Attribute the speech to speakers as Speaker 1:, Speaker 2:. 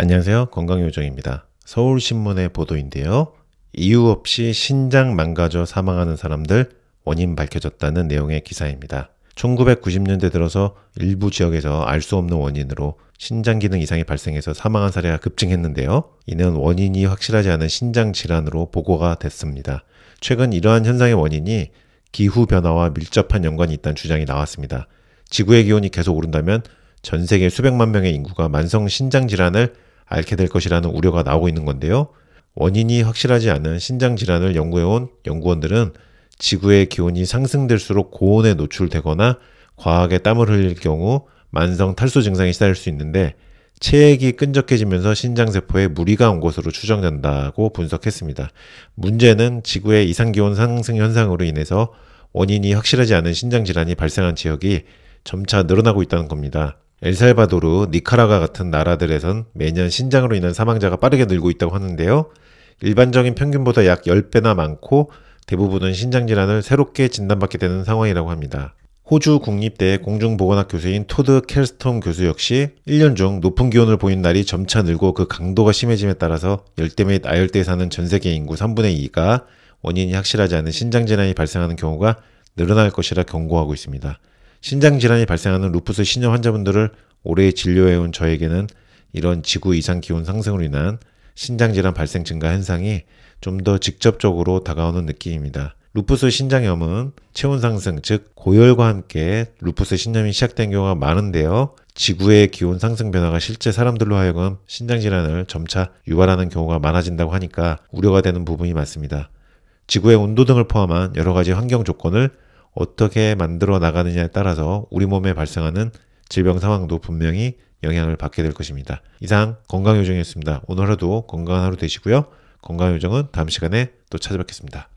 Speaker 1: 안녕하세요. 건강요정입니다. 서울신문의 보도인데요. 이유 없이 신장 망가져 사망하는 사람들 원인 밝혀졌다는 내용의 기사입니다. 1990년대 들어서 일부 지역에서 알 수 없는 원인으로 신장 기능 이상이 발생해서 사망한 사례가 급증했는데요. 이는 원인이 확실하지 않은 신장 질환으로 보고가 됐습니다. 최근 이러한 현상의 원인이 기후 변화와 밀접한 연관이 있다는 주장이 나왔습니다. 지구의 기온이 계속 오른다면 전 세계 수백만 명의 인구가 만성 신장 질환을 앓게 될 것이라는 우려가 나오고 있는 건데요. 원인이 확실하지 않은 신장 질환을 연구해온 연구원들은 지구의 기온이 상승될수록 고온에 노출되거나 과하게 땀을 흘릴 경우 만성 탈수 증상이 쌓일 수 있는데 체액이 끈적해지면서 신장세포에 무리가 온 것으로 추정된다고 분석했습니다. 문제는 지구의 이상기온 상승 현상으로 인해서 원인이 확실하지 않은 신장질환이 발생한 지역이 점차 늘어나고 있다는 겁니다. 엘살바도르, 니카라가 같은 나라들에선 매년 신장으로 인한 사망자가 빠르게 늘고 있다고 하는데요. 일반적인 평균보다 약 10배나 많고 대부분은 신장 질환을 새롭게 진단받게 되는 상황이라고 합니다. 호주 국립대 공중보건학 교수인 토드 켈스톰 교수 역시 1년 중 높은 기온을 보인 날이 점차 늘고 그 강도가 심해짐에 따라서 열대 및 아열대에 사는 전 세계 인구 3분의 2가 원인이 확실하지 않은 신장 질환이 발생하는 경우가 늘어날 것이라 경고하고 있습니다. 신장 질환이 발생하는 루푸스 신형 환자분들을 오래 진료해온 저에게는 이런 지구 이상 기온 상승으로 인한 신장 질환 발생 증가 현상이 좀 더 직접적으로 다가오는 느낌입니다. 루푸스 신장염은 체온 상승, 즉 고열과 함께 루푸스 신염이 시작된 경우가 많은데요. 지구의 기온 상승 변화가 실제 사람들로 하여금 신장 질환을 점차 유발하는 경우가 많아진다고 하니까 우려가 되는 부분이 많습니다. 지구의 온도 등을 포함한 여러 가지 환경 조건을 어떻게 만들어 나가느냐에 따라서 우리 몸에 발생하는 질병 상황도 분명히 영향을 받게 될 것입니다. 이상 건강요정이었습니다. 오늘 하루도 건강한 하루 되시고요. 건강요정은 다음 시간에 또 찾아뵙겠습니다.